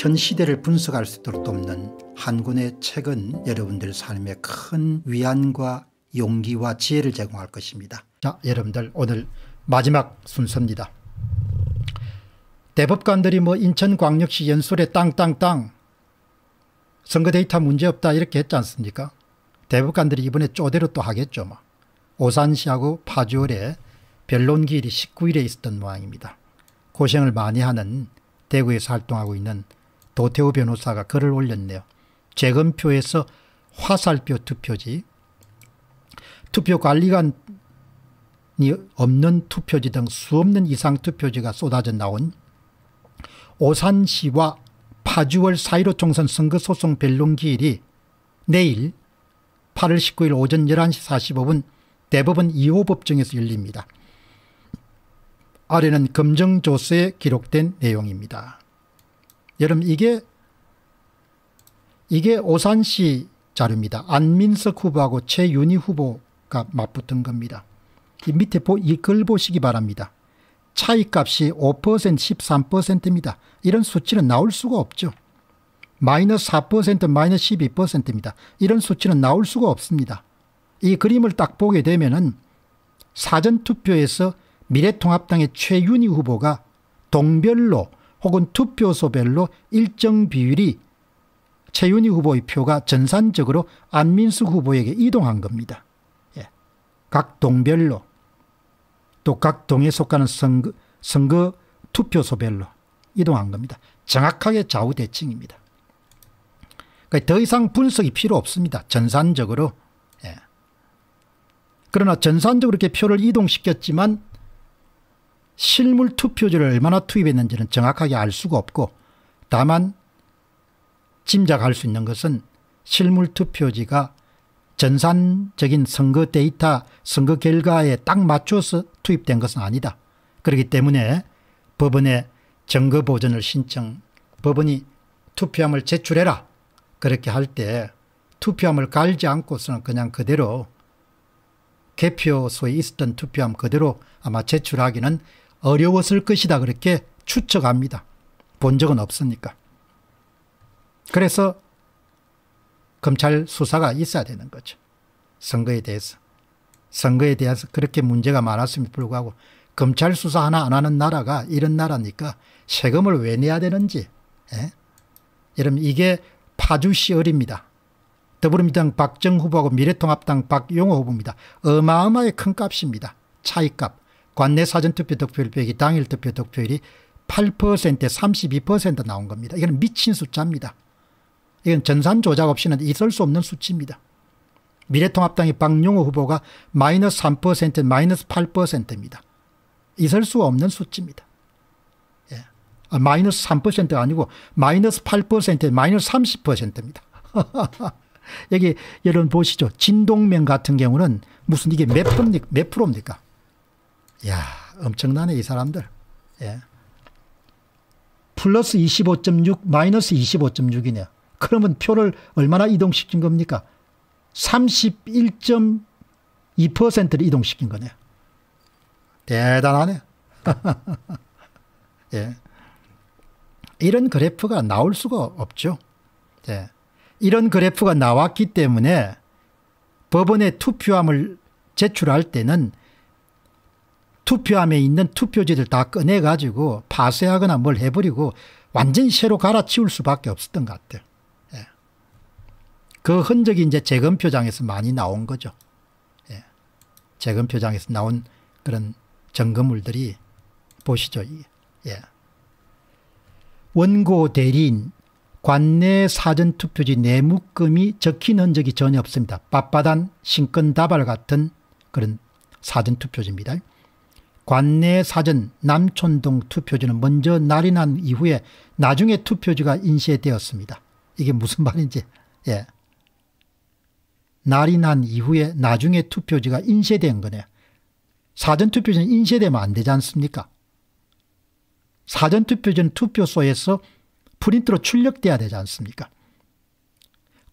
현 시대를 분석할 수 있도록 돕는 한군의 책은 여러분들 삶에 큰 위안과 용기와 지혜를 제공할 것입니다. 자, 여러분들 오늘 마지막 순서입니다. 대법관들이 뭐 인천광역시 연수에 땅땅땅 선거 데이터 문제없다 이렇게 했지 않습니까? 대법관들이 이번에 쪼대로 또 하겠죠. 막. 뭐. 오산시하고 파주월에 변론기일이 19일에 있었던 모양입니다. 고생을 많이 하는 대구에서 활동하고 있는 도태우 변호사가 글을 올렸네요. 재검표에서 화살표 투표지, 투표관리관이 없는 투표지 등 수없는 이상 투표지가 쏟아져 나온 오산시와 파주월 사이로 총선 선거소송 변론기일이 내일 8월 19일 오전 11시 45분 대법원 2호 법정에서 열립니다. 아래는 검증조서에 기록된 내용입니다. 여러분 이게 이게 오산시 자료입니다. 안민석 후보하고 최윤희 후보가 맞붙은 겁니다. 이 밑에 이 글 보시기 바랍니다. 차이값이 5% 13%입니다. 이런 수치는 나올 수가 없죠. 마이너스 4% 마이너스 12%입니다. 이런 수치는 나올 수가 없습니다. 이 그림을 딱 보게 되면은 사전투표에서 미래통합당의 최윤희 후보가 동별로 혹은 투표소별로 일정 비율이 최윤희 후보의 표가 전산적으로 안민수 후보에게 이동한 겁니다. 예. 각 동별로 또 각 동에 속하는 선거, 선거 투표소별로 이동한 겁니다. 정확하게 좌우대칭입니다. 그러니까 더 이상 분석이 필요 없습니다. 전산적으로. 예. 그러나 전산적으로 이렇게 표를 이동시켰지만 실물 투표지를 얼마나 투입했는지는 정확하게 알 수가 없고 다만 짐작할 수 있는 것은 실물 투표지가 전산적인 선거 데이터 선거 결과에 딱 맞춰서 투입된 것은 아니다. 그렇기 때문에 법원에 증거 보전을 신청 법원이 투표함을 제출해라 그렇게 할 때 투표함을 깔지 않고서는 그냥 그대로 개표소에 있었던 투표함 그대로 아마 제출하기는 어려웠을 것이다 그렇게 추측합니다. 본 적은 없으니까. 그래서 검찰 수사가 있어야 되는 거죠. 선거에 대해서. 선거에 대해서 그렇게 문제가 많았음에 불구하고 검찰 수사 하나 안 하는 나라가 이런 나라니까 세금을 왜 내야 되는지. 예? 여러분 이게 파주시 어립니다. 더불어민주당 박정 후보하고 미래통합당 박용호 후보입니다. 어마어마하게 큰 값입니다. 차이값. 관내 사전투표 득표율 당일 투표 득표율이 8%에 32% 나온 겁니다. 이건 미친 숫자입니다. 이건 전산 조작 없이는 있을 수 없는 수치입니다. 미래통합당의 박용호 후보가 마이너스 3% 마이너스 8%입니다. 있을 수 없는 수치입니다. 예. 아, 마이너스 3%가 아니고 마이너스 8% 마이너스 30%입니다. 여기 여러분 보시죠. 진동면 같은 경우는 무슨 이게 몇몇 프로입니까? 야 엄청나네 이 사람들. 예. 플러스 25.6 마이너스 25.6이네요. 그러면 표를 얼마나 이동시킨 겁니까? 31.2%를 이동시킨 거네요. 대단하네. 예. 이런 그래프가 나올 수가 없죠. 예. 이런 그래프가 나왔기 때문에 법원에 투표함을 제출할 때는 투표함에 있는 투표지들다 꺼내가지고 파쇄하거나 뭘 해버리고 완전히 새로 갈아치울 수밖에 없었던 것 같아요. 예. 그 흔적이 이제 재검표장에서 많이 나온 거죠. 예. 재검표장에서 나온 그런 점검물들이 보시죠. 예. 원고 대리인 관내 사전투표지 내묶음이 적힌 흔적이 전혀 없습니다. 빳빳한 신권 다발 같은 그런 사전투표지입니다. 관내 사전 남촌동 투표지는 먼저 날이 난 이후에 나중에 투표지가 인쇄되었습니다. 이게 무슨 말인지. 예. 날이 난 이후에 나중에 투표지가 인쇄된 거네요. 사전투표지는 인쇄되면 안 되지 않습니까? 사전투표지는 투표소에서 프린트로 출력돼야 되지 않습니까?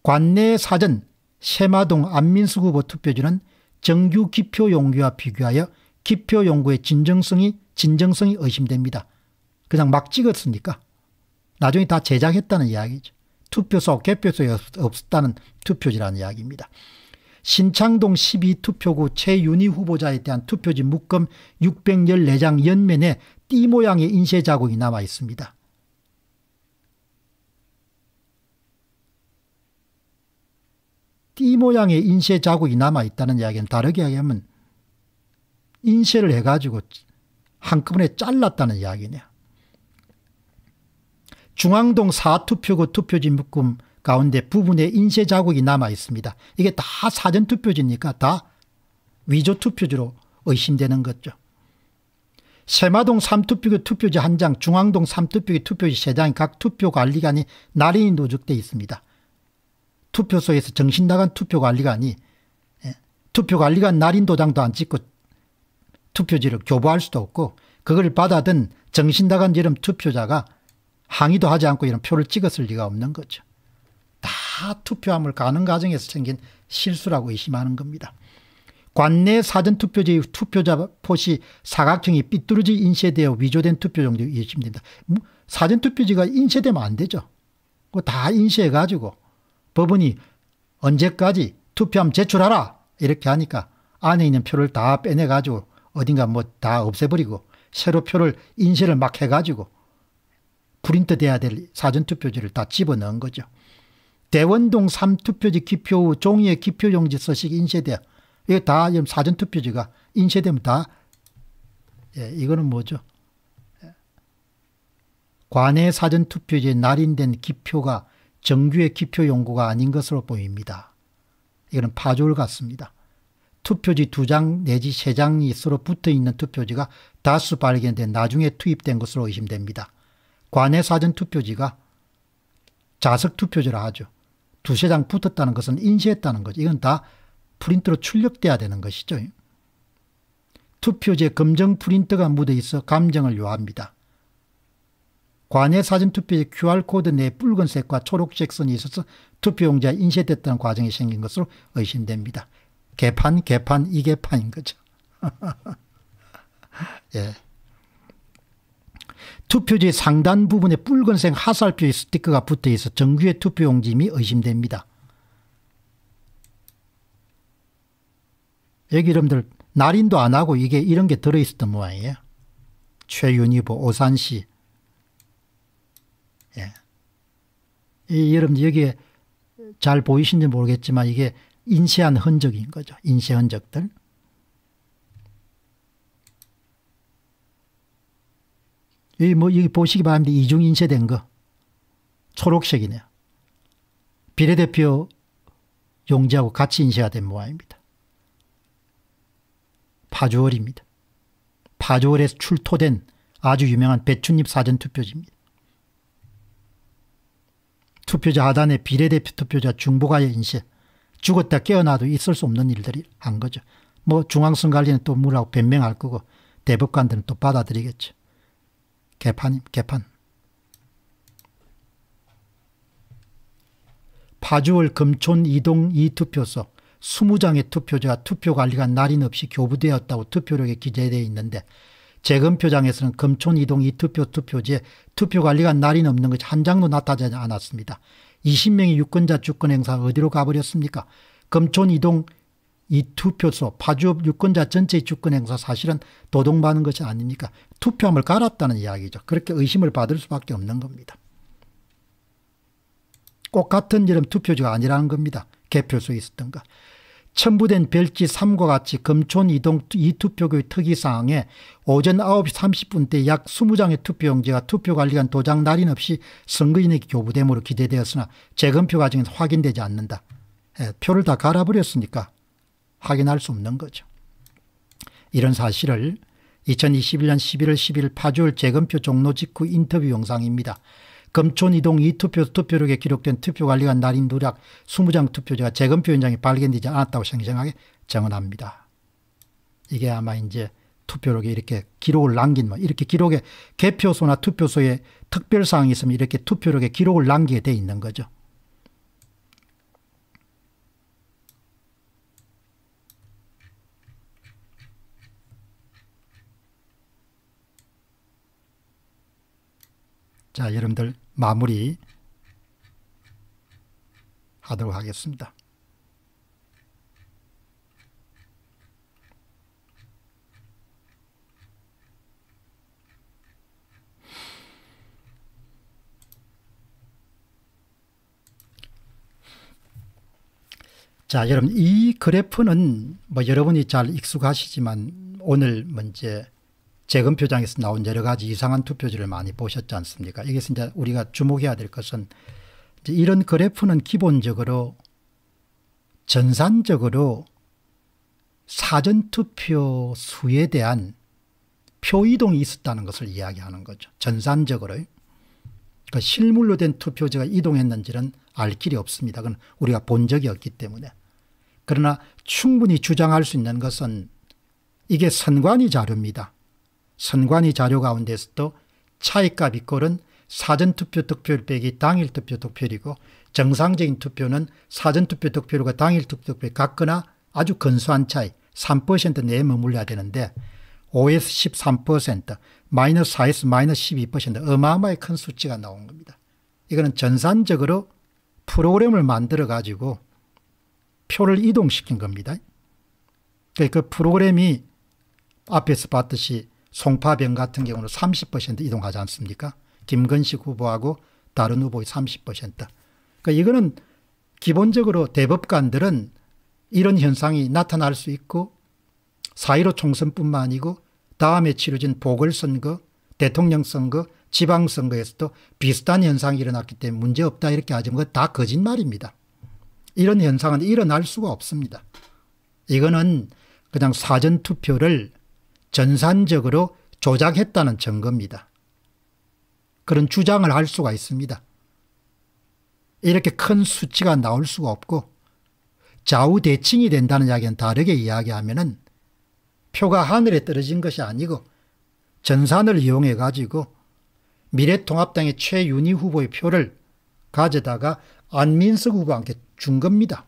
관내 사전 세마동 안민수 후보 투표지는 정규 기표 용기와 비교하여 기표 연구의 진정성이 진정성이 의심됩니다. 그냥 막 찍었으니까 나중에 다 제작했다는 이야기죠. 투표소 개표소 없었다는 투표지라는 이야기입니다. 신창동 12투표구 최윤희 후보자에 대한 투표지 묶음 614장 연면에 띠 모양의 인쇄 자국이 남아 있습니다. 띠 모양의 인쇄 자국이 남아 있다는 이야기는 다르게 이야하면 인쇄를 해가지고 한꺼번에 잘랐다는 이야기냐. 중앙동 사투표구 투표지 묶음 가운데 부분에 인쇄 자국이 남아 있습니다. 이게 다 사전투표지니까 다 위조투표지로 의심되는 거죠. 세마동 3투표기 투표지 한장 중앙동 3투표기 투표지 세 장 각 투표관리관이 나린히 노적돼 있습니다. 투표소에서 정신나간 투표관리관이 예, 투표관리관 날인 도장도 안 찍고 투표지를 교부할 수도 없고 그걸 받아든 정신다간 이런 투표자가 항의도 하지 않고 이런 표를 찍었을 리가 없는 거죠. 다 투표함을 가는 과정에서 생긴 실수라고 의심하는 겁니다. 관내 사전투표지 투표자 포시 사각형이 삐뚤어지 인쇄되어 위조된 투표정도 의심니다 뭐, 사전투표지가 인쇄되면 안 되죠. 다 인쇄해가지고 법원이 언제까지 투표함 제출하라 이렇게 하니까 안에 있는 표를 다 빼내가지고 어딘가 뭐 다 없애버리고 새로 표를 인쇄를 막 해가지고 프린트 돼야 될 사전투표지를 다 집어넣은 거죠. 대원동 3투표지 기표 후 종이에 기표용지 서식 인쇄돼요. 이거 다 사전투표지가 인쇄되면 다 예, 이거는 뭐죠? 관내 사전투표지에 날인된 기표가 정규의 기표 용구가 아닌 것으로 보입니다. 이거는 파졸 같습니다. 투표지 두 장 내지 세 장이 서로 붙어 있는 투표지가 다수 발견된 나중에 투입된 것으로 의심됩니다. 관내 사전 투표지가 자석 투표지라 하죠. 두 세 장 붙었다는 것은 인쇄했다는 거죠. 이건 다 프린트로 출력돼야 되는 것이죠. 투표지에 검정 프린트가 묻어 있어 감정을 요합니다. 관외 사전 투표에 QR코드 내 붉은색과 초록색 선이 있어서 투표용지가 인쇄됐다는 과정이 생긴 것으로 의심됩니다. 개판, 개판, 이개판인 거죠. 예. 투표지 상단 부분에 붉은색 하살표 스티커가 붙어있어 정규의 투표용지임이 의심됩니다. 여기 여러분들 날인도 안 하고 이게 이런 게 들어있었던 모양이에요. 최윤희보 오산시. 예. 이 여러분들 여기에 잘 보이신지 모르겠지만 이게 인쇄한 흔적인 거죠. 인쇄 흔적들. 여기 뭐 여기 보시기 바랍니다. 이중 인쇄된 거. 초록색이네요. 비례대표 용지하고 같이 인쇄가 된 모양입니다. 파주월입니다. 파주월에서 출토된 아주 유명한 배춧잎 사전투표지입니다. 투표자 하단에 비례대표 투표자 중복하여 인쇄. 죽었다 깨어나도 있을 수 없는 일들이 한 거죠. 뭐 중앙선 관리는 또 뭐라고 변명할 거고 대법관들은 또 받아들이겠죠. 개판임 개판. 파주월 금촌 이동 이투표소 20장의 투표자 투표관리가 날인 없이 교부되었다고 투표력에 기재되어 있는데 재검표장에서는 금촌 이동 이투표 투표지에 투표관리가 날인 없는 것이 한 장도 나타나지 않았습니다. 20명의 유권자 주권 행사 어디로 가버렸습니까? 검촌 이동 이 투표소 파주업 유권자 전체의 주권 행사 사실은 도동받는 것이 아닙니까? 투표함을 갈았다는 이야기죠. 그렇게 의심을 받을 수밖에 없는 겁니다. 꼭 같은 이름 투표지가 아니라는 겁니다. 개표소에 있었던가. 첨부된 별지 3과 같이 금촌 이동 이투표구의 특이사항에 오전 9시 30분대 약 20장의 투표용지가 투표관리관 도장 날인 없이 선거인에게 교부됨으로 기대되었으나 재검표 과정에서 확인되지 않는다. 예, 표를 다 갈아버렸으니까 확인할 수 없는 거죠. 이런 사실을 2021년 11월 10일 파주 재검표 종로 직후 인터뷰 영상입니다. 금촌 이동 이투표 투표록에 기록된 투표관리관 날인 누락 20장 투표제가 재검표 현장에 발견되지 않았다고 생생하게 증언합니다. 이게 아마 이제 투표록에 이렇게 기록을 남긴 뭐 이렇게 기록에 개표소나 투표소에 특별사항이 있으면 이렇게 투표록에 기록을 남기게 돼 있는 거죠. 자, 여러분들 마무리 하도록 하겠습니다. 자, 여러분 이 그래프는 뭐 여러분이 잘 익숙하시지만 오늘 먼저 재검표장에서 나온 여러 가지 이상한 투표지를 많이 보셨지 않습니까? 여기서 이제 우리가 주목해야 될 것은 이런 그래프는 기본적으로 전산적으로 사전투표 수에 대한 표이동이 있었다는 것을 이야기하는 거죠. 전산적으로. 그 실물로 된 투표지가 이동했는지는 알 길이 없습니다. 그건 우리가 본 적이 없기 때문에. 그러나 충분히 주장할 수 있는 것은 이게 선관위 자료입니다. 선관위 자료 가운데서도 차이값 이꼴은 사전투표 득표율 빼기 당일 투표 득표율이고 정상적인 투표는 사전투표 득표율과 당일 투표 득표율 같거나 아주 근소한 차이 3% 내에 머물러야 되는데 5에서 13% 마이너스 4에서 마이너스 12% 어마어마히 큰 수치가 나온 겁니다. 이거는 전산적으로 프로그램을 만들어 가지고 표를 이동시킨 겁니다. 그러니까 그 프로그램이 앞에서 봤듯이 송파병 같은 경우는 30% 이동하지 않습니까? 김건식 후보하고 다른 후보의 30%. 그러니까 이거는 기본적으로 대법관들은 이런 현상이 나타날 수 있고 사일오 총선뿐만 아니고 다음에 치러진 보궐선거, 대통령 선거, 지방선거에서도 비슷한 현상이 일어났기 때문에 문제없다 이렇게 하지만 그다 거짓말입니다. 이런 현상은 일어날 수가 없습니다. 이거는 그냥 사전투표를 전산적으로 조작했다는 증거입니다. 그런 주장을 할 수가 있습니다. 이렇게 큰 수치가 나올 수가 없고 좌우 대칭이 된다는 이야기는 다르게 이야기하면은 표가 하늘에 떨어진 것이 아니고 전산을 이용해 가지고 미래통합당의 최윤희 후보의 표를 가져다가 안민석 후보한테 준 겁니다.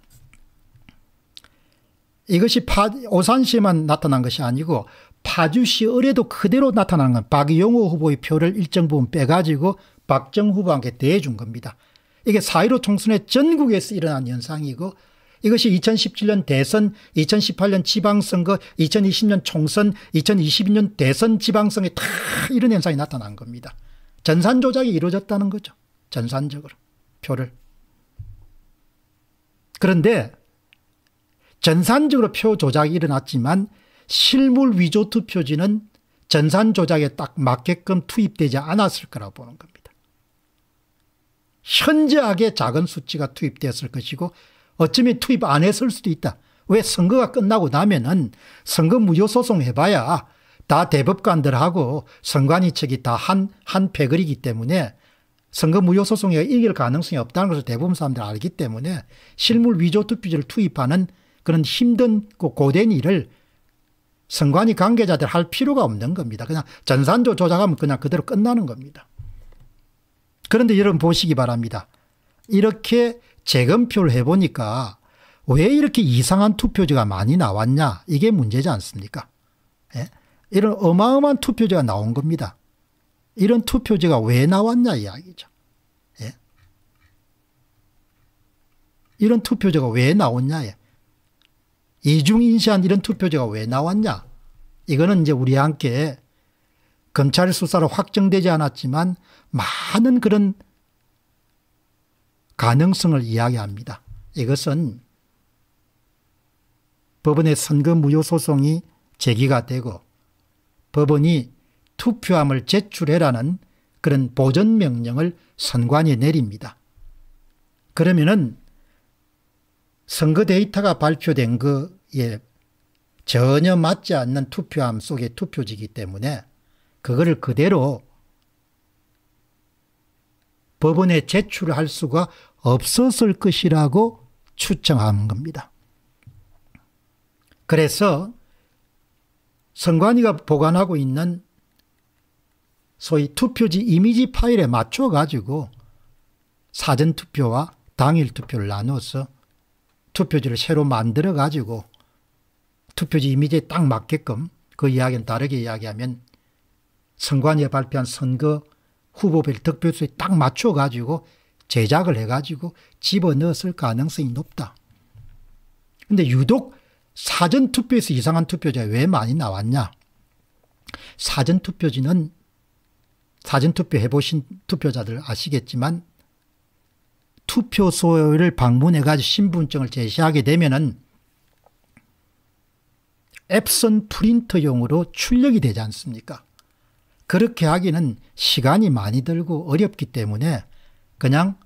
이것이 파, 오산시만 에 나타난 것이 아니고 파주시 의뢰도 그대로 나타난 건 박영호 후보의 표를 일정 부분 빼가지고 박정 후보한테 대해준 겁니다. 이게 4.15 총선의 전국에서 일어난 현상이고 이것이 2017년 대선, 2018년 지방선거, 2020년 총선, 2022년 대선 지방선거에 다 이런 현상이 나타난 겁니다. 전산 조작이 이루어졌다는 거죠. 전산적으로 표를. 그런데 전산적으로 표 조작이 일어났지만 실물 위조 투표지는 전산 조작에 딱 맞게끔 투입되지 않았을 거라 고 보는 겁니다. 현저하게 작은 수치가 투입되었을 것이고 어쩌면 투입 안 했을 수도 있다. 왜 선거가 끝나고 나면은 선거 무효 소송 해봐야 다 대법관들하고 선관위 측이 다 한한 패거리기 때문에 선거 무효 소송에 이길 가능성이 없다는 것을 대부분 사람들이 알기 때문에 실물 위조 투표지를 투입하는 그런 힘든 고된 일을 선관위 관계자들 할 필요가 없는 겁니다. 그냥 전산조 조작하면 그냥 그대로 끝나는 겁니다. 그런데 여러분 보시기 바랍니다. 이렇게 재검표를 해보니까 왜 이렇게 이상한 투표지가 많이 나왔냐 이게 문제지 않습니까? 예? 이런 어마어마한 투표지가 나온 겁니다. 이런 투표지가 왜 나왔냐 이야기죠. 예? 이런 투표지가 왜 나왔냐 예? 이중인시한 이런 투표제가 왜 나왔냐. 이거는 이제 우리와 함께 검찰 수사로 확정되지 않았지만 많은 그런 가능성을 이야기합니다. 이것은 법원의 선거 무효 소송이 제기가 되고 법원이 투표함을 제출해라는 그런 보전 명령을 선관위에 내립니다. 그러면은 선거 데이터가 발표된 거에 전혀 맞지 않는 투표함 속의 투표지기 이 때문에 그거를 그대로 법원에 제출할 수가 없었을 것이라고 추정한 겁니다. 그래서 선관위가 보관하고 있는 소위 투표지 이미지 파일에 맞춰 가지고 사전투표와 당일투표를 나누어서 투표지를 새로 만들어 가지고 투표지 이미지에 딱 맞게끔 그 이야기는 다르게 이야기하면 선관위에 발표한 선거 후보별 득표수에 딱 맞춰 가지고 제작을 해 가지고 집어넣었을 가능성이 높다. 근데 유독 사전 투표에서 이상한 투표지가 왜 많이 나왔냐? 사전 투표지는 사전 투표 해보신 투표자들 아시겠지만 투표소를 방문해 가지고 신분증을 제시하게 되면은 앱선 프린터용으로 출력이 되지 않습니까? 그렇게 하기는 시간이 많이 들고 어렵기 때문에 그냥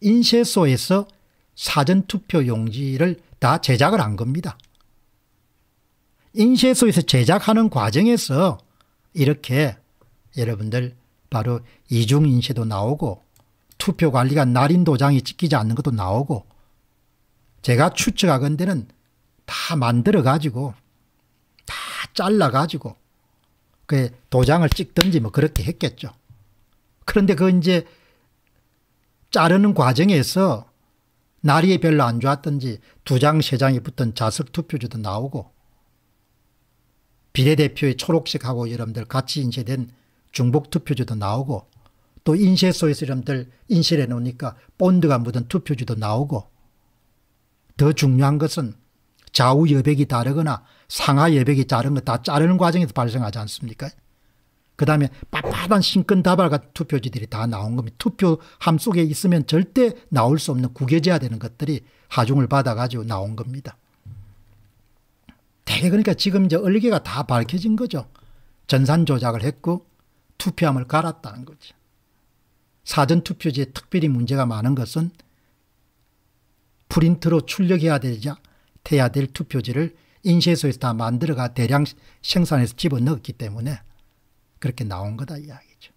인쇄소에서 사전투표 용지를 다 제작을 한 겁니다. 인쇄소에서 제작하는 과정에서 이렇게 여러분들 바로 이중인쇄도 나오고 투표 관리가 날인 도장이 찍히지 않는 것도 나오고 제가 추측하건대는 다 만들어 가지고 다 잘라 가지고 그 도장을 찍든지 뭐 그렇게 했겠죠. 그런데 그 이제 자르는 과정에서 날이 별로 안 좋았던지 두 장, 세 장이 붙던 자석 투표지도 나오고 비례대표의 초록색하고 여러분들 같이 인쇄된 중복 투표지도 나오고 또 인쇄소에서 이름들 인쇄해 를 놓으니까 본드가 묻은 투표지도 나오고 더 중요한 것은 좌우 여백이 다르거나 상하 여백이 다른 거 다 자르는 과정에서 발생하지 않습니까? 그 다음에 빳빳한 신근다발 같은 투표지들이 다 나온 겁니다. 투표함 속에 있으면 절대 나올 수 없는 구겨져야 되는 것들이 하중을 받아가지고 나온 겁니다. 대개 그러니까 지금 이제 얼개가 다 밝혀진 거죠. 전산 조작을 했고 투표함을 갈았다는 거죠. 사전투표지에 특별히 문제가 많은 것은 프린트로 출력해야 되자 돼야 될 투표지를 인쇄소에서 다 만들어가 대량 생산해서 집어넣었기 때문에 그렇게 나온 거다 이야기죠.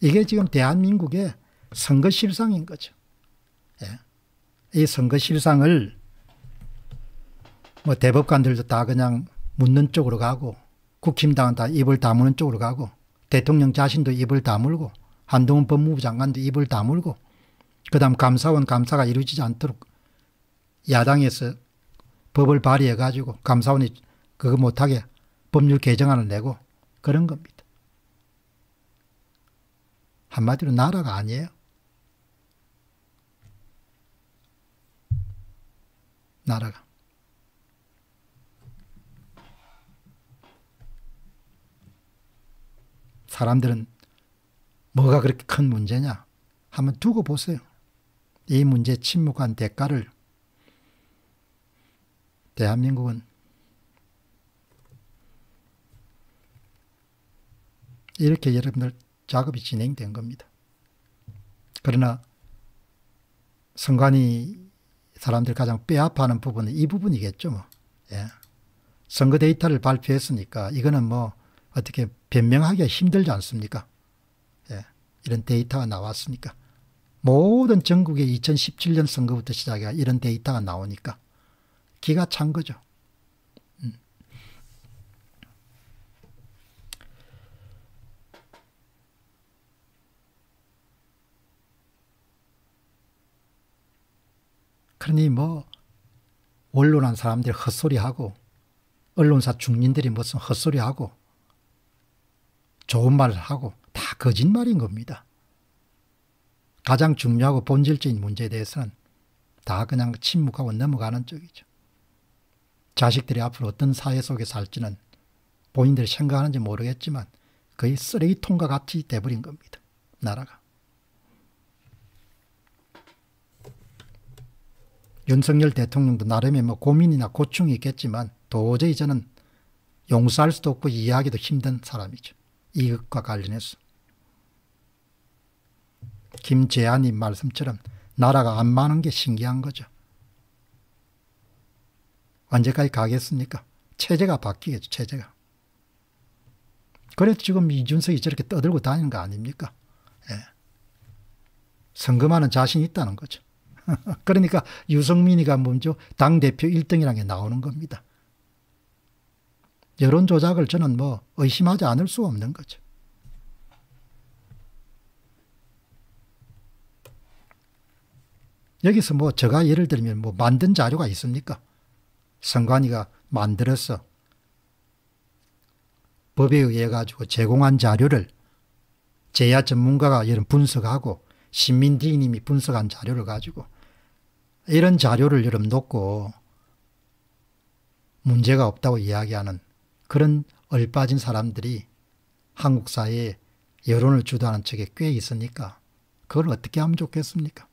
이게 지금 대한민국의 선거 실상인 거죠. 예. 이 선거 실상을 뭐 대법관들도 다 그냥 묻는 쪽으로 가고 국힘당은 다 입을 다무는 쪽으로 가고 대통령 자신도 입을 다물고 한동훈 법무부 장관도 입을 다물고 그다음 감사원 감사가 이루어지지 않도록 야당에서 법을 발의해 가지고 감사원이 그거 못하게 법률 개정안을 내고 그런 겁니다. 한마디로 나라가 아니에요. 나라가. 사람들은 뭐가 그렇게 큰 문제냐? 한번 두고 보세요. 이 문제 침묵한 대가를 대한민국은 이렇게 여러분들 작업이 진행된 겁니다. 그러나 선관위 사람들 가장 빼앗아하는 부분은 이 부분이겠죠. 뭐. 예. 선거 데이터를 발표했으니까 이거는 뭐 어떻게 변명하기가 힘들지 않습니까? 이런 데이터가 나왔으니까 모든 전국의 2017년 선거부터 시작해 이런 데이터가 나오니까 기가 찬 거죠. 음. 그러니 뭐언론한 사람들 헛소리하고 언론사 중인들이 무슨 헛소리하고 좋은 말을 하고 다 거짓말인 겁니다. 가장 중요하고 본질적인 문제에 대해서는 다 그냥 침묵하고 넘어가는 쪽이죠. 자식들이 앞으로 어떤 사회 속에 살지는 본인들이 생각하는지 모르겠지만 거의 쓰레기통과 같이 돼버린 겁니다. 나라가. 윤석열 대통령도 나름의 뭐 고민이나 고충이 있겠지만 도저히 저는 용서할 수도 없고 이해하기도 힘든 사람이죠. 이것과 관련해서. 김재한님 말씀처럼 나라가 안 많은 게 신기한 거죠. 언제까지 가겠습니까? 체제가 바뀌겠죠, 체제가. 그래도 지금 이준석이 저렇게 떠들고 다니는 거 아닙니까? 예. 선거만은 자신이 있다는 거죠. 그러니까 유승민이가 먼저 당대표 1등이라는 게 나오는 겁니다. 여론 조작을 저는 뭐 의심하지 않을 수 없는 거죠. 여기서 뭐 제가 예를 들면 뭐 만든 자료가 있습니까? 선관위가 만들어서 법에 의해 가지고 제공한 자료를 제야 전문가가 이런 분석하고 신민디님이 분석한 자료를 가지고 이런 자료를 여러 놓고 문제가 없다고 이야기하는 그런 얼빠진 사람들이 한국 사회에 여론을 주도하는 측에 꽤 있으니까 그걸 어떻게 하면 좋겠습니까?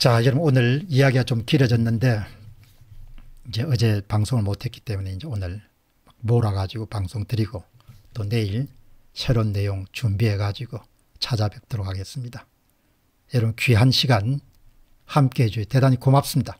자, 여러분 오늘 이야기가 좀 길어졌는데 이제 어제 방송을 못했기 때문에 이제 오늘 몰아가지고 방송 드리고 또 내일 새로운 내용 준비해가지고 찾아뵙도록 하겠습니다. 여러분 귀한 시간 함께 해주셔서 대단히 고맙습니다.